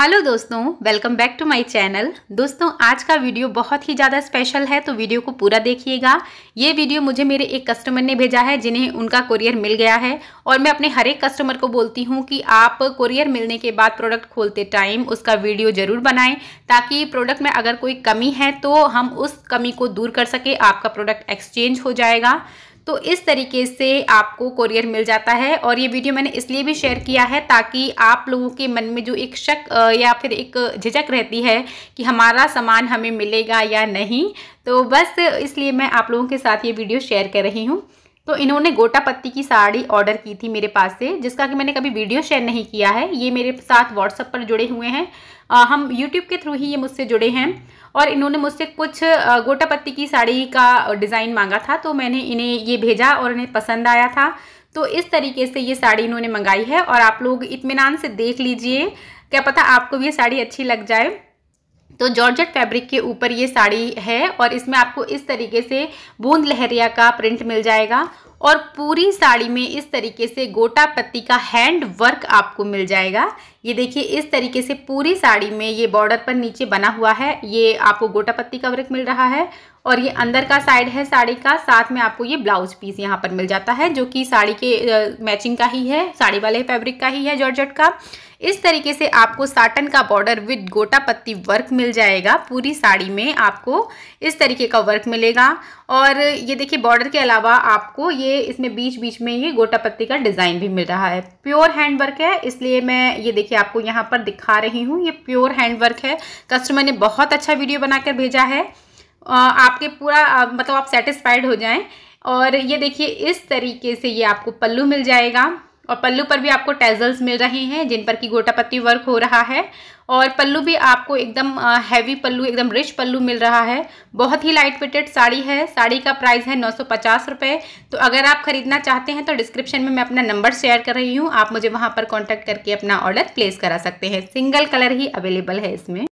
hello दोस्तों welcome back to my channel दोस्तों आज का वीडियो बहुत ही ज़्यादा स्पेशल है तो वीडियो को पूरा देखिएगा ये वीडियो मुझे मेरे एक कस्टमर ने भेजा है जिन्हें उनका कोरियर मिल गया है और मैं अपने हर एक कस्टमर को बोलती हूँ कि आप कोरियर मिलने के बाद प्रोडक्ट खोलते टाइम उसका वीडियो ज़रूर बनाएं ताकि प्रोडक्ट में अगर कोई कमी है तो हम उस कमी को दूर कर सकें आपका प्रोडक्ट एक्सचेंज हो जाएगा तो इस तरीके से आपको कोरियर मिल जाता है और ये वीडियो मैंने इसलिए भी शेयर किया है ताकि आप लोगों के मन में जो एक शक या फिर एक झिझक रहती है कि हमारा सामान हमें मिलेगा या नहीं तो बस इसलिए मैं आप लोगों के साथ ये वीडियो शेयर कर रही हूँ तो इन्होंने गोटा पत्ती की साड़ी ऑर्डर की थी मेरे पास से जिसका कि मैंने कभी वीडियो शेयर नहीं किया है ये मेरे साथ व्हाट्सअप पर जुड़े हुए हैं हम यूट्यूब के थ्रू ही ये मुझसे जुड़े हैं और इन्होंने मुझसे कुछ गोटा पत्ती की साड़ी का डिज़ाइन मांगा था तो मैंने इन्हें ये भेजा और इन्हें पसंद आया था तो इस तरीके से ये साड़ी इन्होंने मंगाई है और आप लोग इतमान से देख लीजिए क्या पता आपको भी ये साड़ी अच्छी लग जाए तो जॉर्जेट फैब्रिक के ऊपर ये साड़ी है और इसमें आपको इस तरीके से बूंद लहरिया का प्रिंट मिल जाएगा और पूरी साड़ी में इस तरीके से गोटा पत्ती का हैंड वर्क आपको मिल जाएगा ये देखिए इस तरीके से पूरी साड़ी में ये बॉर्डर पर नीचे बना हुआ है ये आपको गोटा पत्ती का वर्क मिल रहा है और ये अंदर का साइड है साड़ी का साथ में आपको ये ब्लाउज पीस यहाँ पर मिल जाता है जो कि साड़ी के मैचिंग का ही है साड़ी वाले फैब्रिक का ही है जॉर्जट का इस तरीके से आपको साटन का बॉर्डर विद गोटा पत्ती वर्क मिल जाएगा पूरी साड़ी में आपको इस तरीके का वर्क मिलेगा और ये देखिए बॉर्डर के अलावा आपको ये इसमें बीच बीच में ये गोटा पत्ती का डिज़ाइन भी मिल रहा है प्योर हैंड वर्क है इसलिए मैं ये देखिए आपको यहाँ पर दिखा रही हूँ ये प्योर हैंड वर्क है कस्टमर ने बहुत अच्छा वीडियो बनाकर भेजा है आपके पूरा मतलब आप सेटिस्फाइड हो जाएं और ये देखिए इस तरीके से ये आपको पल्लू मिल जाएगा और पल्लू पर भी आपको टेजल्स मिल रहे हैं जिन पर कि गोटापत्ती वर्क हो रहा है और पल्लू भी आपको एकदम हैवी पल्लू एकदम रिच पल्लू मिल रहा है बहुत ही लाइट वेटेड साड़ी है साड़ी का प्राइस है नौ सौ तो अगर आप ख़रीदना चाहते हैं तो डिस्क्रिप्शन में मैं अपना नंबर शेयर कर रही हूँ आप मुझे वहाँ पर कॉन्टैक्ट करके अपना ऑर्डर प्लेस करा सकते हैं सिंगल कलर ही अवेलेबल है इसमें